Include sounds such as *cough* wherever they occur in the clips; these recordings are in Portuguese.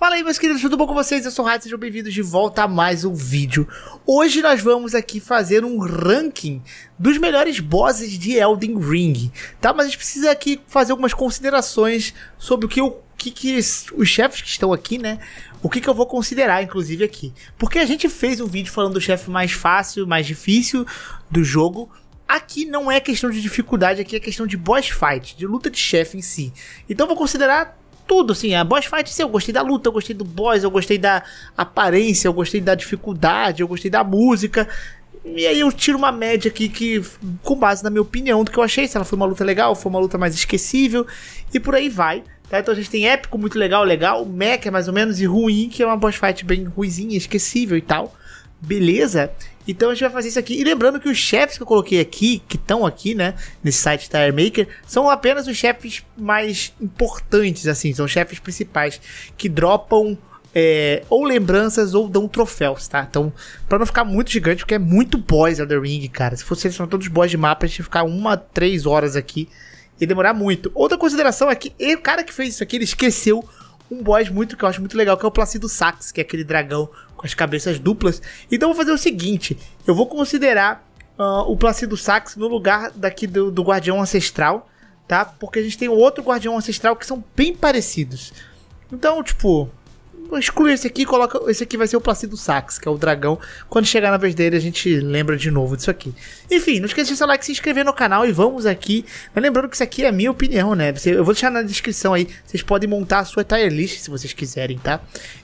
Fala aí, meus queridos, tudo bom com vocês? Eu sou o Rato, sejam bem-vindos de volta a mais um vídeo. Hoje nós vamos aqui fazer um ranking dos melhores bosses de Elden Ring, tá? Mas a gente precisa aqui fazer algumas considerações sobre o que, o que, que os chefes que estão aqui, né? O que, que eu vou considerar, inclusive, aqui. Porque a gente fez um vídeo falando do chefe mais fácil, mais difícil do jogo, Aqui não é questão de dificuldade, aqui é questão de boss fight, de luta de chefe em si. Então vou considerar tudo, assim, a boss fight, sim, eu gostei da luta, eu gostei do boss, eu gostei da aparência, eu gostei da dificuldade, eu gostei da música. E aí eu tiro uma média aqui que, com base na minha opinião do que eu achei, se ela foi uma luta legal, foi uma luta mais esquecível, e por aí vai. Tá? Então a gente tem épico muito legal, legal, mecha é mais ou menos, e ruim, que é uma boss fight bem ruizinha, esquecível e tal. Beleza? Então a gente vai fazer isso aqui. E lembrando que os chefes que eu coloquei aqui, que estão aqui, né, nesse site Tire Maker, são apenas os chefes mais importantes, assim, são chefes principais que dropam é, ou lembranças ou dão troféus, tá? Então, pra não ficar muito gigante, porque é muito boss Elder Ring, cara. Se fosse selecionar todos os boss de mapa, a gente ia ficar uma, três horas aqui e demorar muito. Outra consideração é que o cara que fez isso aqui, ele esqueceu um boss muito que eu acho muito legal, que é o Placido Sax, que é aquele dragão com as cabeças duplas. Então eu vou fazer o seguinte: eu vou considerar uh, o Placido Sax no lugar daqui do, do Guardião Ancestral, tá? Porque a gente tem outro Guardião Ancestral que são bem parecidos. Então, tipo, exclui esse aqui e coloca. Esse aqui vai ser o Placido Sax, que é o dragão. Quando chegar na vez dele, a gente lembra de novo disso aqui. Enfim, não esqueça de deixar seu like, se inscrever no canal e vamos aqui. Mas lembrando que isso aqui é a minha opinião, né? Eu vou deixar na descrição aí. Vocês podem montar a sua tier list se vocês quiserem, tá?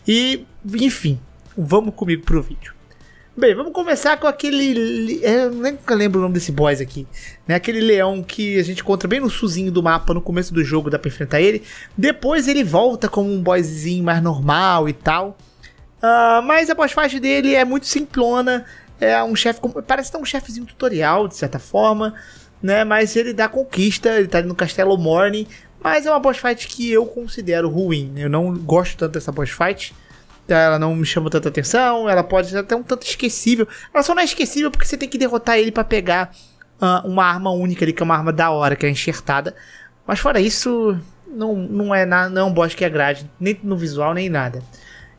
E, enfim, vamos comigo pro vídeo. Bem, vamos começar com aquele. É, eu nem lembro o nome desse boss aqui. Né? Aquele leão que a gente encontra bem no suzinho do mapa, no começo do jogo, dá pra enfrentar ele. Depois ele volta como um bosszinho mais normal e tal. Uh, mas a boss fight dele é muito simplona. É um chefe. Parece até um chefezinho tutorial, de certa forma. Né? Mas ele dá conquista, ele tá ali no Castelo Morning. Mas é uma boss fight que eu considero ruim. Eu não gosto tanto dessa boss fight ela não me chama tanta atenção, ela pode ser até um tanto esquecível. Ela só não é esquecível porque você tem que derrotar ele para pegar uh, uma arma única ali, que é uma arma da hora, que é enxertada. Mas fora isso, não, não, é, não é um boss que agrade, é nem no visual, nem nada.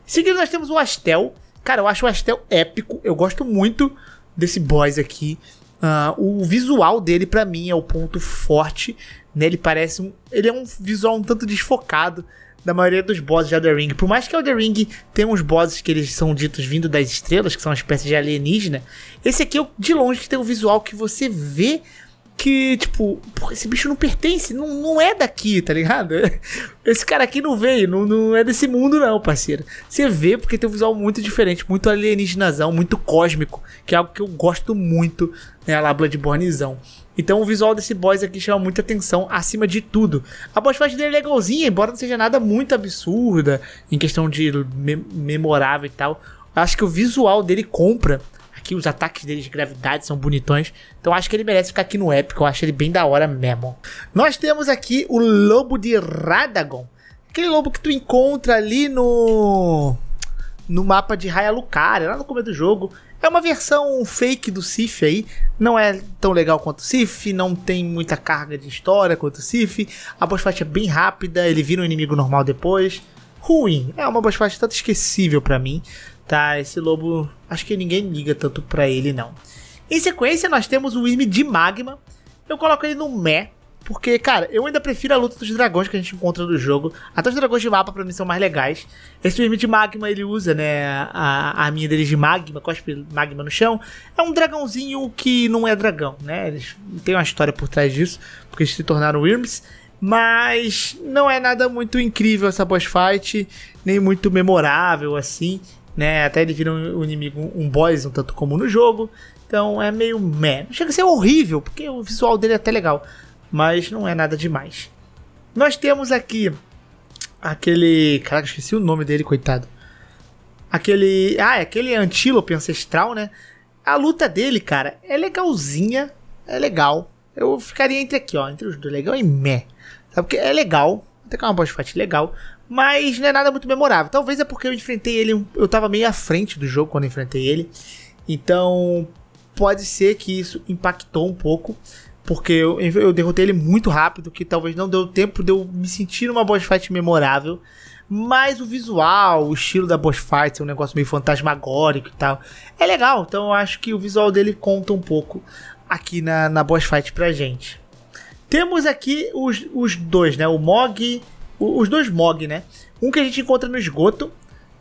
Seguindo, nós temos o Astel. Cara, eu acho o Astel épico, eu gosto muito desse boss aqui. Uh, o visual dele, para mim, é o ponto forte. Né? Ele parece um. Ele é um visual um tanto desfocado da maioria dos bosses de Elden Ring. Por mais que Elden Ring tenha uns bosses que eles são ditos vindo das estrelas, que são uma espécie de alienígena, esse aqui é o, de longe que tem o um visual que você vê que, tipo, porra, esse bicho não pertence, não, não é daqui, tá ligado? *laughs* Esse cara aqui não veio, não, não é desse mundo, não, parceiro. Você vê porque tem um visual muito diferente, muito alienígenazão, muito cósmico, que é algo que eu gosto muito, né? A Labla de Bornizão. Então o visual desse boss aqui chama muita atenção acima de tudo. A boss fight dele é legalzinha, embora não seja nada muito absurda em questão de me memorável e tal. Acho que o visual dele compra. Aqui os ataques dele de gravidade são bonitões. Então acho que ele merece ficar aqui no épico. Eu acho ele bem da hora mesmo. Nós temos aqui o lobo de Radagon. Aquele lobo que tu encontra ali no no mapa de Raya Lucaria, lá no começo do jogo. É uma versão fake do Sif aí, não é tão legal quanto o Sif, não tem muita carga de história quanto o Sif. A boss fight é bem rápida, ele vira um inimigo normal depois. Ruim, é uma boss fight tanto esquecível para mim, tá? Esse lobo, acho que ninguém liga tanto pra ele não. Em sequência, nós temos o Irme de Magma. Eu coloco ele no Mé, porque, cara, eu ainda prefiro a luta dos dragões que a gente encontra no jogo. Até os dragões de mapa, pra mim, são mais legais. Esse mesmo de magma, ele usa, né? A, a minha dele de magma, cospe magma no chão. É um dragãozinho que não é dragão, né? Eles têm uma história por trás disso, porque eles se tornaram Worms. Mas não é nada muito incrível essa boss fight, nem muito memorável assim, né? Até ele vira um, um inimigo, um boss, um tanto como no jogo. Então é meio meh. Chega a ser horrível, porque o visual dele é até legal mas não é nada demais. Nós temos aqui aquele. Caraca, esqueci o nome dele, coitado. Aquele. Ah, é aquele antílope ancestral, né? A luta dele, cara, é legalzinha. É legal. Eu ficaria entre aqui, ó. Entre os dois, legal e meh. Sabe porque é legal. Até que é uma boss fight legal. Mas não é nada muito memorável. Talvez é porque eu enfrentei ele. Eu tava meio à frente do jogo quando enfrentei ele. Então. Pode ser que isso impactou um pouco. Porque eu, eu derrotei ele muito rápido, que talvez não deu tempo de eu me sentir numa boss fight memorável. Mas o visual, o estilo da boss fight, é um negócio meio fantasmagórico e tal. É legal, então eu acho que o visual dele conta um pouco aqui na, na boss fight pra gente. Temos aqui os, os dois, né? O Mog. os dois Mog, né? Um que a gente encontra no esgoto.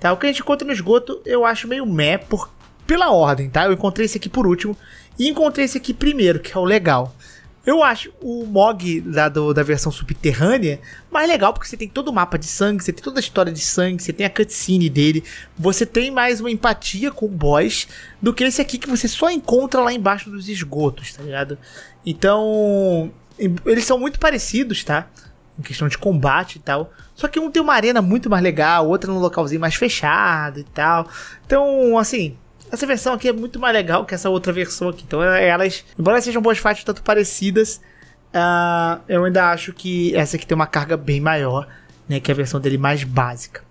Tá? O que a gente encontra no esgoto eu acho meio meh por, pela ordem, tá? Eu encontrei esse aqui por último. E encontrei esse aqui primeiro, que é o legal. Eu acho o Mog da, do, da versão subterrânea mais legal, porque você tem todo o mapa de sangue, você tem toda a história de sangue, você tem a cutscene dele, você tem mais uma empatia com o boss do que esse aqui que você só encontra lá embaixo dos esgotos, tá ligado? Então, eles são muito parecidos, tá? Em questão de combate e tal. Só que um tem uma arena muito mais legal, outra é num localzinho mais fechado e tal. Então, assim, essa versão aqui é muito mais legal que essa outra versão aqui. Então, é, elas, embora sejam boas fights tanto parecidas, uh, eu ainda acho que essa aqui tem uma carga bem maior, né? Que é a versão dele mais básica.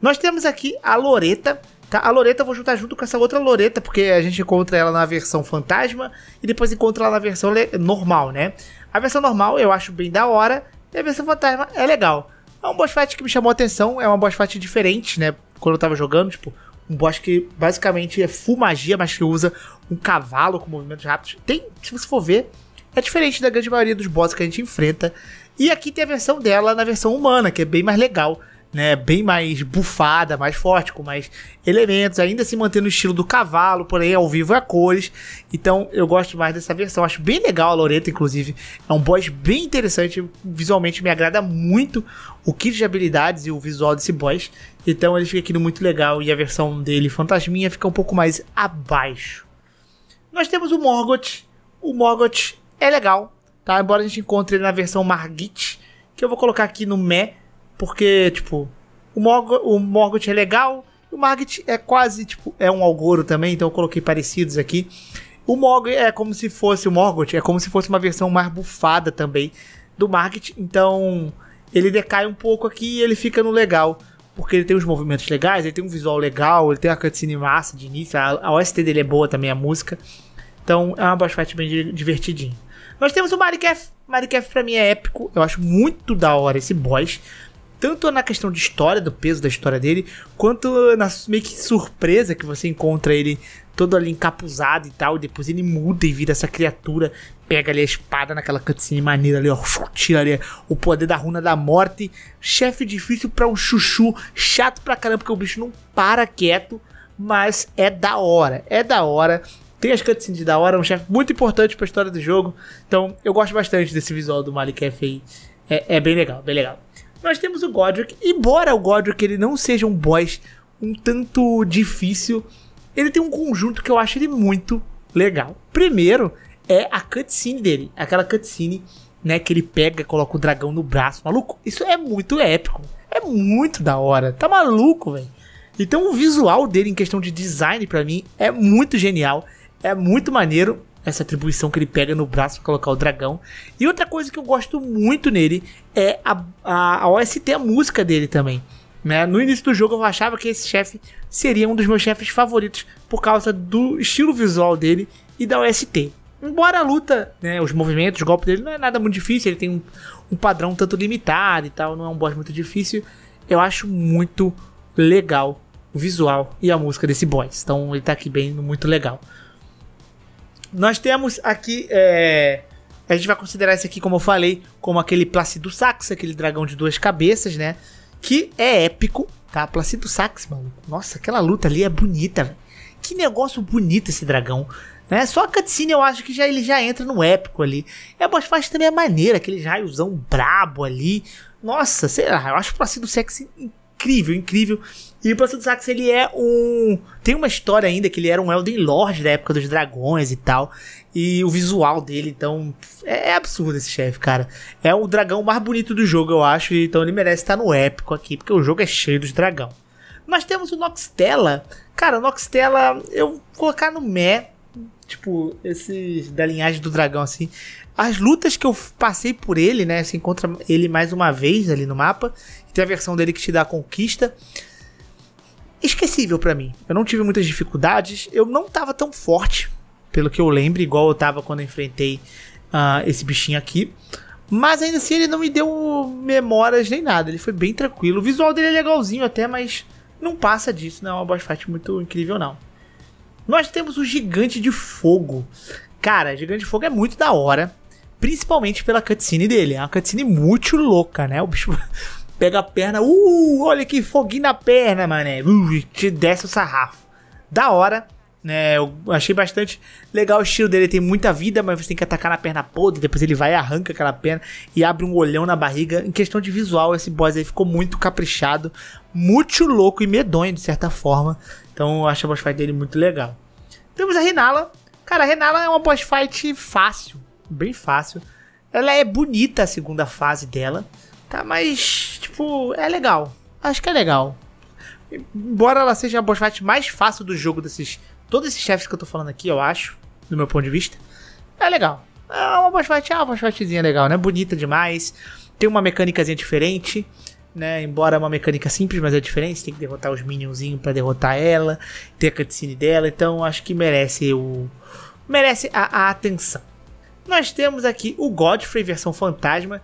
Nós temos aqui a Loreta, tá? A Loreta eu vou juntar junto com essa outra Loreta, porque a gente encontra ela na versão fantasma e depois encontra ela na versão normal, né? A versão normal eu acho bem da hora e a versão fantasma é legal. É um boss fight que me chamou a atenção, é uma boss fight diferente, né? Quando eu tava jogando, tipo, um boss que basicamente é full magia, mas que usa um cavalo com movimentos rápidos. Tem, se você for ver, é diferente da grande maioria dos bosses que a gente enfrenta. E aqui tem a versão dela na versão humana, que é bem mais legal né, bem mais bufada, mais forte, com mais elementos, ainda se mantendo o estilo do cavalo, porém ao vivo a cores. Então eu gosto mais dessa versão, acho bem legal a Loreta, inclusive. É um boss bem interessante, visualmente me agrada muito o kit de habilidades e o visual desse boss. Então ele fica aqui no muito legal e a versão dele, Fantasminha, fica um pouco mais abaixo. Nós temos o Morgoth. O Morgoth é legal, tá? Embora a gente encontre ele na versão Margit, que eu vou colocar aqui no Meh porque, tipo, o, Morg o Morgoth é legal, o Margit é quase, tipo, é um algoro também, então eu coloquei parecidos aqui. O Morgoth é como se fosse o Morgoth, é como se fosse uma versão mais bufada também do Margit, então ele decai um pouco aqui e ele fica no legal. Porque ele tem os movimentos legais, ele tem um visual legal, ele tem a cutscene massa de início, a, OST dele é boa também, a música. Então é uma boss fight bem divertidinha. Nós temos o Marikef. Marikef pra mim é épico, eu acho muito da hora esse boss tanto na questão de história, do peso da história dele, quanto na meio que surpresa que você encontra ele todo ali encapuzado e tal, e depois ele muda e vira essa criatura, pega ali a espada naquela cutscene maneira ali, ó, tira ali o poder da runa da morte, chefe difícil pra um chuchu, chato pra caramba, porque o bicho não para quieto, mas é da hora, é da hora, tem as cutscenes da hora, é um chefe muito importante pra história do jogo, então eu gosto bastante desse visual do Malik aí, é, é bem legal, bem legal nós temos o Godric. Embora o Godric ele não seja um boss um tanto difícil, ele tem um conjunto que eu acho ele muito legal. Primeiro é a cutscene dele, aquela cutscene né, que ele pega, coloca o dragão no braço, maluco. Isso é muito épico, é muito da hora. Tá maluco, velho. Então o visual dele em questão de design para mim é muito genial, é muito maneiro essa atribuição que ele pega no braço para colocar o dragão. E outra coisa que eu gosto muito nele é a, a, a OST, a música dele também. Né? No início do jogo eu achava que esse chefe seria um dos meus chefes favoritos por causa do estilo visual dele e da OST. Embora a luta, né, os movimentos, o golpe dele não é nada muito difícil, ele tem um, um padrão tanto limitado e tal, não é um boss muito difícil. Eu acho muito legal o visual e a música desse boss. Então ele tá aqui bem muito legal. Nós temos aqui. É, a gente vai considerar esse aqui, como eu falei, como aquele Placido Sax, aquele dragão de duas cabeças, né? Que é épico, tá? Placido Sax, mano Nossa, aquela luta ali é bonita, velho. Que negócio bonito esse dragão. Né? Só a cutscene eu acho que já ele já entra no épico ali. E a boss fight também é maneira, aquele raiozão brabo ali. Nossa, sei lá, eu acho o Placido Sax incrível, incrível. E o Professor Sax, ele é um. Tem uma história ainda que ele era um Elden Lord da época dos dragões e tal. E o visual dele, então. É, é absurdo esse chefe, cara. É o dragão mais bonito do jogo, eu acho. Então ele merece estar no épico aqui, porque o jogo é cheio dos dragão. Nós temos o Noxtela. Cara, o Noxtela, eu vou colocar no Mé. Tipo, esses da linhagem do dragão, assim. As lutas que eu passei por ele, né? Você encontra ele mais uma vez ali no mapa. Tem a versão dele que te dá a conquista. Esquecível para mim. Eu não tive muitas dificuldades. Eu não tava tão forte, pelo que eu lembro, igual eu tava quando eu enfrentei uh, esse bichinho aqui. Mas ainda assim ele não me deu memórias nem nada. Ele foi bem tranquilo. O visual dele é legalzinho até, mas não passa disso. Não é uma boss fight muito incrível, não. Nós temos o Gigante de Fogo. Cara, Gigante de Fogo é muito da hora. Principalmente pela cutscene dele. É uma cutscene muito louca, né? O bicho pega a perna, uh, olha que foguinho na perna, mané, uh, te desce o sarrafo. Da hora, né? Eu achei bastante legal o estilo dele, ele tem muita vida, mas você tem que atacar na perna podre, depois ele vai e arranca aquela perna e abre um olhão na barriga. Em questão de visual, esse boss aí ficou muito caprichado, muito louco e medonho de certa forma. Então eu acho a boss fight dele muito legal. Temos a Renala. Cara, a Renala é uma boss fight fácil, bem fácil. Ela é bonita a segunda fase dela. Tá, mas, tipo, é legal. Acho que é legal. Embora ela seja a boss fight mais fácil do jogo desses. Todos esses chefes que eu tô falando aqui, eu acho, do meu ponto de vista. É legal. É uma boss fight, é uma boss fightzinha legal, né? Bonita demais. Tem uma mecânicazinha diferente. Né, embora é uma mecânica simples, mas é diferente. tem que derrotar os minionzinhos para derrotar ela. Ter a cutscene dela. Então acho que merece o. Merece a, a atenção. Nós temos aqui o Godfrey, versão fantasma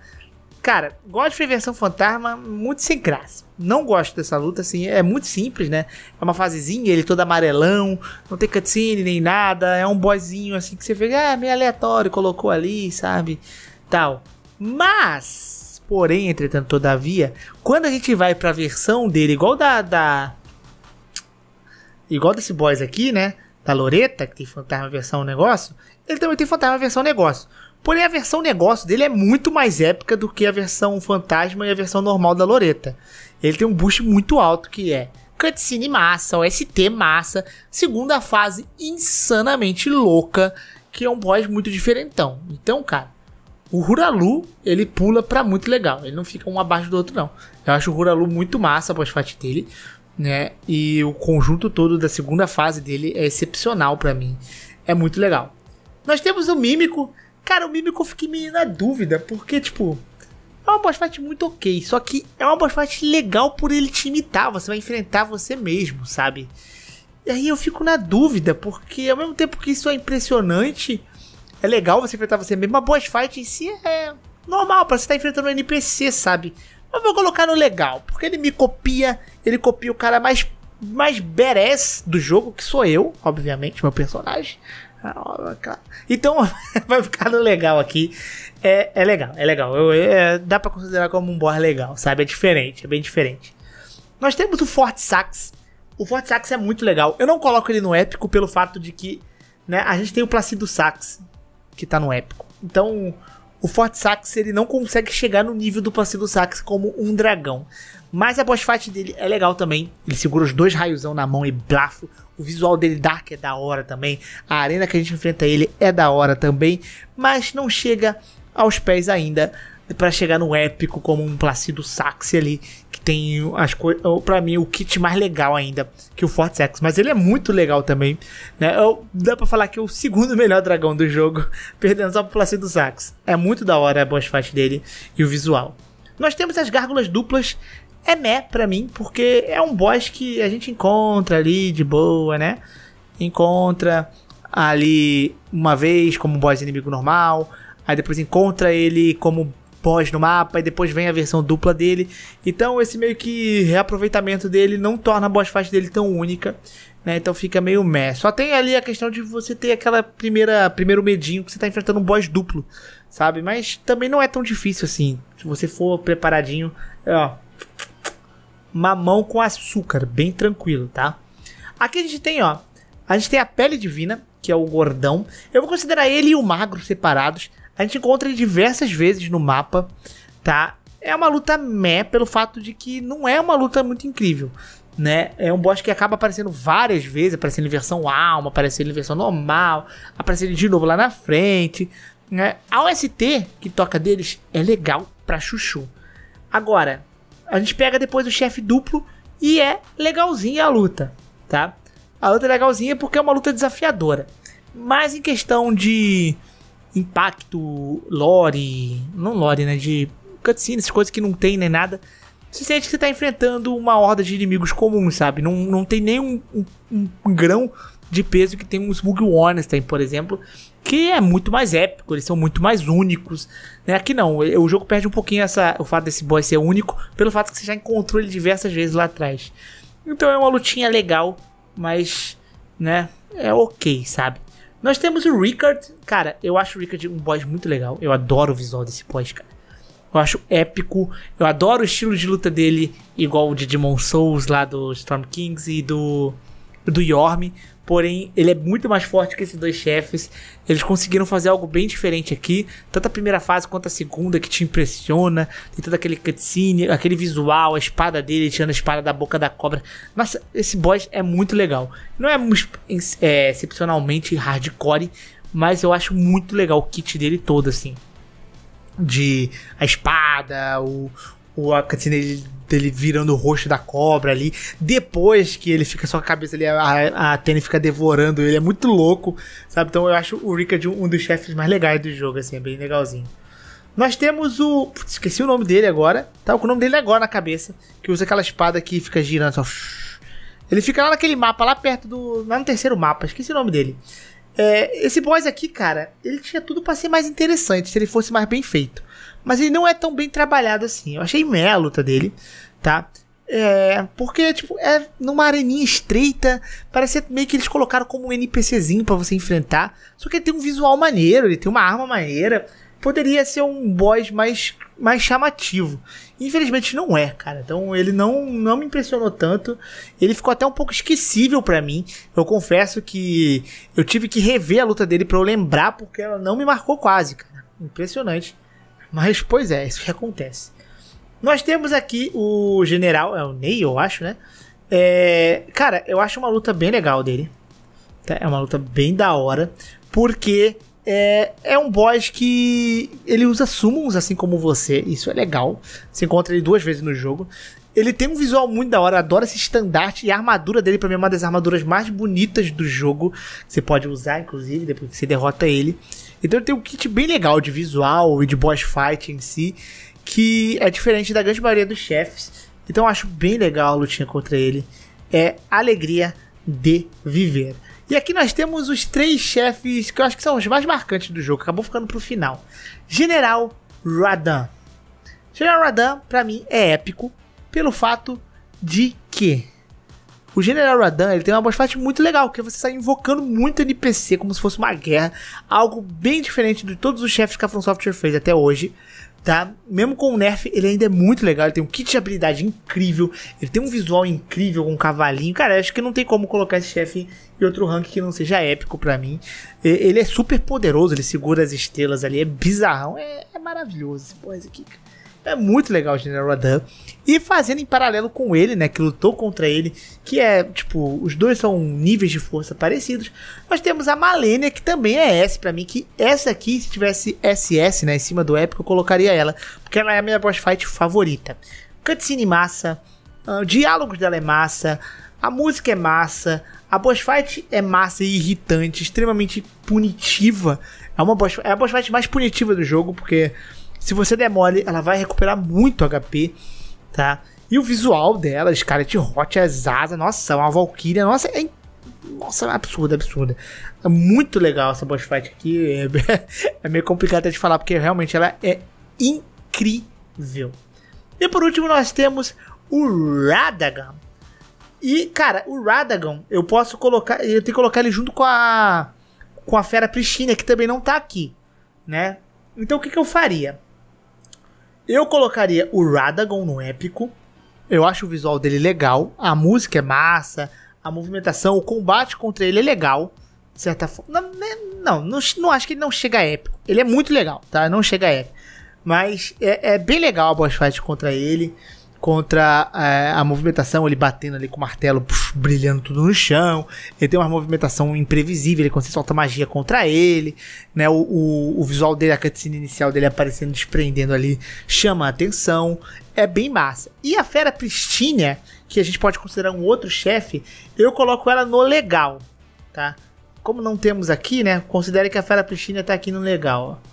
Cara, Godfrey versão fantasma, muito sem graça. Não gosto dessa luta, assim, é muito simples, né? É uma fasezinha, ele todo amarelão, não tem cutscene nem nada, é um boyzinho assim que você vê, ah, meio aleatório, colocou ali, sabe? Tal. Mas, porém, entretanto, todavia, quando a gente vai pra versão dele, igual da. da igual desse boys aqui, né? Da Loreta, que tem fantasma versão negócio, ele também tem fantasma versão negócio. Porém, a versão negócio dele é muito mais épica do que a versão fantasma e a versão normal da Loreta. Ele tem um boost muito alto que é cutscene massa, OST massa, segunda fase insanamente louca, que é um boss muito diferentão. Então, cara, o Huralu, ele pula pra muito legal. Ele não fica um abaixo do outro, não. Eu acho o Huralu muito massa a boss fight dele, né? E o conjunto todo da segunda fase dele é excepcional para mim. É muito legal. Nós temos o Mímico, Cara, o Mímico eu fiquei meio na dúvida, porque, tipo, é uma boss fight muito ok. Só que é uma boss fight legal por ele te imitar. Você vai enfrentar você mesmo, sabe? E aí eu fico na dúvida, porque ao mesmo tempo que isso é impressionante, é legal você enfrentar você mesmo. A boss fight em si é normal, para você estar tá enfrentando um NPC, sabe? Mas vou colocar no legal, porque ele me copia, ele copia o cara mais mais badass do jogo, que sou eu, obviamente, meu personagem, então, *laughs* vai ficar legal aqui. É, é legal, é legal. Eu, é, dá para considerar como um boss legal, sabe? É diferente, é bem diferente. Nós temos o Forte Sax. O Forte Sax é muito legal. Eu não coloco ele no épico pelo fato de que né, a gente tem o Placido Sax, que tá no épico. Então, o Forte Sax ele não consegue chegar no nível do Placido Sax como um dragão. Mas a boss fight dele é legal também. Ele segura os dois raiosão na mão e blafo. O visual dele Dark é da hora também. A arena que a gente enfrenta ele é da hora também. Mas não chega aos pés ainda para chegar no épico como um Placido Saxe ali, que tem as para mim o kit mais legal ainda que o Forte X, mas ele é muito legal também, né? Eu, dá para falar que é o segundo *laughs* melhor dragão do jogo, *laughs* perdendo só pro Placido Saxe. É muito da hora a boss fight dele e o visual. Nós temos as gárgulas duplas é né pra mim, porque é um boss que a gente encontra ali de boa, né? Encontra ali uma vez como boss inimigo normal, aí depois encontra ele como boss no mapa, e depois vem a versão dupla dele. Então esse meio que reaproveitamento dele não torna a boss fight dele tão única. Né, então fica meio meh. Só tem ali a questão de você ter aquela primeira primeiro medinho que você tá enfrentando um boss duplo, sabe? Mas também não é tão difícil assim. Se você for preparadinho, é, ó, mamão com açúcar, bem tranquilo, tá? Aqui a gente tem, ó, a gente tem a pele divina, que é o gordão. Eu vou considerar ele e o magro separados. A gente encontra ele diversas vezes no mapa, tá? É uma luta meh pelo fato de que não é uma luta muito incrível, né? É um boss que acaba aparecendo várias vezes, aparecendo em versão alma, aparecendo em versão normal, aparecendo de novo lá na frente, né? A OST que toca deles é legal pra chuchu. Agora, a gente pega depois o chefe duplo e é legalzinha a luta, tá? A luta é legalzinha porque é uma luta desafiadora. Mas em questão de impacto, lore, não lore, né, de cutscenes coisas que não tem nem nada, você sente que você tá enfrentando uma horda de inimigos comuns, sabe? Não, não tem nenhum um, um grão de peso que tem um Smug tem por exemplo, que é muito mais épico, eles são muito mais únicos. Né? Aqui não, o jogo perde um pouquinho essa, o fato desse boss ser único, pelo fato que você já encontrou ele diversas vezes lá atrás. Então é uma lutinha legal, mas, né, é ok, sabe? Nós temos o Rickard, cara, eu acho o Rickard um boss muito legal, eu adoro o visual desse boss, cara. Eu acho épico, eu adoro o estilo de luta dele, igual o de Demon Souls lá do Storm Kings e do do Yorm, Porém, ele é muito mais forte que esses dois chefes. Eles conseguiram fazer algo bem diferente aqui. Tanto a primeira fase quanto a segunda que te impressiona. Tem todo aquele cutscene, aquele visual, a espada dele tirando a espada da boca da cobra. Nossa, esse boss é muito legal. Não é, é excepcionalmente hardcore, mas eu acho muito legal o kit dele todo, assim. De a espada, o, o a cutscene dele dele virando o rosto da cobra ali. Depois que ele fica só a cabeça ali, a, a fica devorando ele. É muito louco, sabe? Então eu acho o Rickard um dos chefes mais legais do jogo, assim, é bem legalzinho. Nós temos o. Putz, esqueci o nome dele agora. Tá com o nome dele é agora na cabeça. Que usa aquela espada que fica girando só. Ele fica lá naquele mapa, lá perto do. Lá no terceiro mapa, esqueci o nome dele. É, esse boss aqui, cara, ele tinha tudo para ser mais interessante se ele fosse mais bem feito. Mas ele não é tão bem trabalhado assim. Eu achei meia a luta dele, tá? É, porque, tipo, é numa areninha estreita. Parece meio que eles colocaram como um NPCzinho para você enfrentar. Só que ele tem um visual maneiro, ele tem uma arma maneira. Poderia ser um boss mais, mais chamativo. Infelizmente não é, cara. Então ele não, não me impressionou tanto. Ele ficou até um pouco esquecível para mim. Eu confesso que eu tive que rever a luta dele para eu lembrar, porque ela não me marcou quase, cara. Impressionante. Mas, pois é, isso que acontece. Nós temos aqui o general, é o Ney, eu acho, né? É, cara, eu acho uma luta bem legal dele. Tá? É uma luta bem da hora. Porque é, é um boss que ele usa summons assim como você. Isso é legal. Você encontra ele duas vezes no jogo. Ele tem um visual muito da hora, adoro esse estandarte. E a armadura dele, pra mim, é uma das armaduras mais bonitas do jogo. Você pode usar, inclusive, depois que você derrota ele. Então ele tem um kit bem legal de visual e de boss fight em si, que é diferente da grande maioria dos chefes. Então eu acho bem legal a lutinha contra ele. É alegria de viver. E aqui nós temos os três chefes que eu acho que são os mais marcantes do jogo, acabou ficando pro final. General Radan. General Radan, pra mim, é épico pelo fato de que o General Radan ele tem uma boss fight muito legal, que é você sai invocando muito NPC como se fosse uma guerra, algo bem diferente de todos os chefes que a From Software fez até hoje. Tá? Mesmo com o nerf, ele ainda é muito legal. Ele tem um kit de habilidade incrível. Ele tem um visual incrível com um cavalinho. Cara, acho que não tem como colocar esse chefe em outro rank que não seja épico para mim. Ele é super poderoso. Ele segura as estrelas ali. É bizarrão. É, é maravilhoso esse boss aqui, cara. É muito legal o General Rodan. E fazendo em paralelo com ele, né, que lutou contra ele, que é, tipo, os dois são níveis de força parecidos. Nós temos a Malenia, que também é S para mim, que essa aqui, se tivesse SS, né, em cima do épico, eu colocaria ela, porque ela é a minha boss fight favorita. Cutscene massa, uh, diálogos dela é massa, a música é massa, a boss fight é massa e irritante, extremamente punitiva. É uma boss, é a boss fight mais punitiva do jogo, porque se você der mole, ela vai recuperar muito HP, tá? E o visual dela, Scarlet é Hot, é as asas, nossa, é uma Valkyria, nossa, é nossa, absurda, absurda. É muito legal essa boss fight aqui. É, *laughs* é meio complicado até de falar, porque realmente ela é incrível. E por último, nós temos o Radagon. E, cara, o Radagon, eu posso colocar. Eu tenho que colocar ele junto com a. Com a Fera Pristina, que também não tá aqui, né? Então o que, que eu faria? Eu colocaria o Radagon no épico. Eu acho o visual dele legal. A música é massa. A movimentação, o combate contra ele é legal. De certa forma. Né, não, não, não acho que ele não chega a épico. Ele é muito legal, tá? Não chega a épico. Mas é, é bem legal a boss fight contra ele. Contra é, a movimentação, ele batendo ali com o martelo. Puf, brilhando tudo no chão. Ele tem uma movimentação imprevisível, ele consegue soltar magia contra ele, né? O, o, o visual dele, a cutscene inicial dele aparecendo, desprendendo ali, chama a atenção. É bem massa. E a Fera Pristina, que a gente pode considerar um outro chefe, eu coloco ela no legal, tá? Como não temos aqui, né? Considere que a Fera Pristina tá aqui no legal, ó.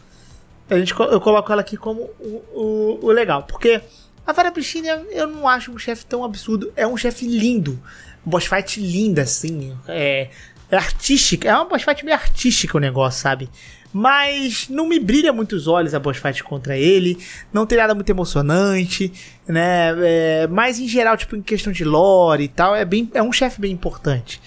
A gente, eu coloco ela aqui como o, o, o legal, porque a Vara Pristina eu não acho um chefe tão absurdo. É um chefe lindo. Boss fight linda, assim. É, é artística. É uma boss fight meio artística o negócio, sabe? Mas não me brilha muito os olhos a boss fight contra ele. Não tem nada muito emocionante, né? É, mas em geral, tipo, em questão de lore e tal, é, bem, é um chefe bem importante.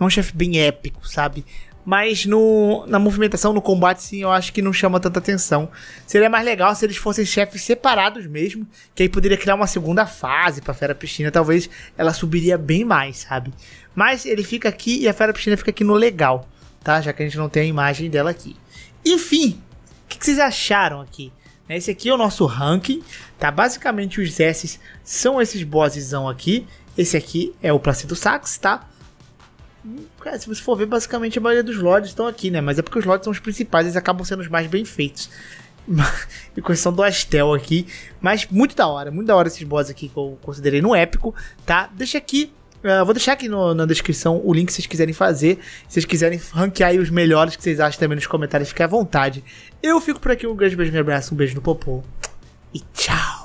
É um chefe bem épico, sabe? Mas no, na movimentação, no combate, sim, eu acho que não chama tanta atenção. Seria mais legal se eles fossem chefes separados mesmo, que aí poderia criar uma segunda fase pra Fera Piscina. Talvez ela subiria bem mais, sabe? Mas ele fica aqui e a Fera Piscina fica aqui no legal, tá? Já que a gente não tem a imagem dela aqui. Enfim, o que, que vocês acharam aqui? Esse aqui é o nosso ranking, tá? Basicamente os S's são esses bosses aqui. Esse aqui é o Placido Sax, tá? Cara, se você for ver, basicamente a maioria dos LODs estão aqui, né? Mas é porque os LODs são os principais, eles acabam sendo os mais bem feitos. *laughs* e questão do Astel aqui. Mas muito da hora, muito da hora esses boss aqui que eu considerei no épico, tá? Deixa aqui Uh, vou deixar aqui no, na descrição o link se vocês quiserem fazer. Se vocês quiserem ranquear aí os melhores que vocês acham também nos comentários, fique à vontade. Eu fico por aqui. Um grande beijo, meu abraço, um beijo no popô. E tchau!